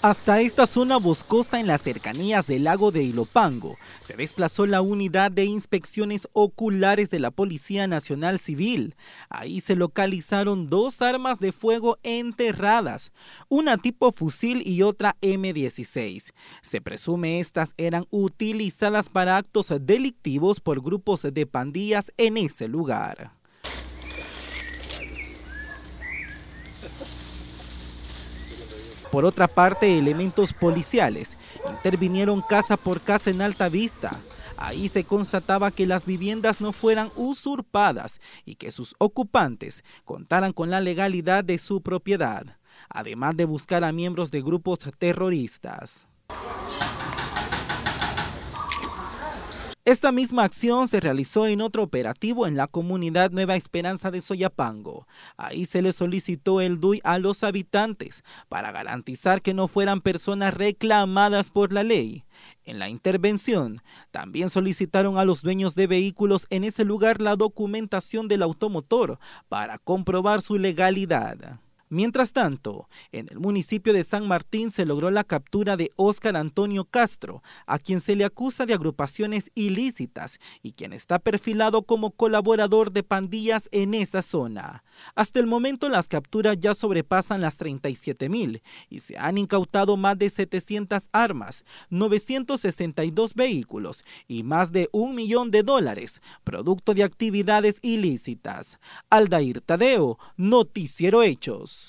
Hasta esta zona boscosa en las cercanías del lago de Ilopango se desplazó la unidad de inspecciones oculares de la Policía Nacional Civil. Ahí se localizaron dos armas de fuego enterradas, una tipo fusil y otra M16. Se presume estas eran utilizadas para actos delictivos por grupos de pandillas en ese lugar. Por otra parte, elementos policiales intervinieron casa por casa en alta vista. Ahí se constataba que las viviendas no fueran usurpadas y que sus ocupantes contaran con la legalidad de su propiedad, además de buscar a miembros de grupos terroristas. Esta misma acción se realizó en otro operativo en la comunidad Nueva Esperanza de Soyapango. Ahí se le solicitó el DUI a los habitantes para garantizar que no fueran personas reclamadas por la ley. En la intervención, también solicitaron a los dueños de vehículos en ese lugar la documentación del automotor para comprobar su legalidad. Mientras tanto, en el municipio de San Martín se logró la captura de Óscar Antonio Castro, a quien se le acusa de agrupaciones ilícitas y quien está perfilado como colaborador de pandillas en esa zona. Hasta el momento las capturas ya sobrepasan las 37 mil y se han incautado más de 700 armas, 962 vehículos y más de un millón de dólares, producto de actividades ilícitas. Aldair Tadeo, Noticiero Hechos.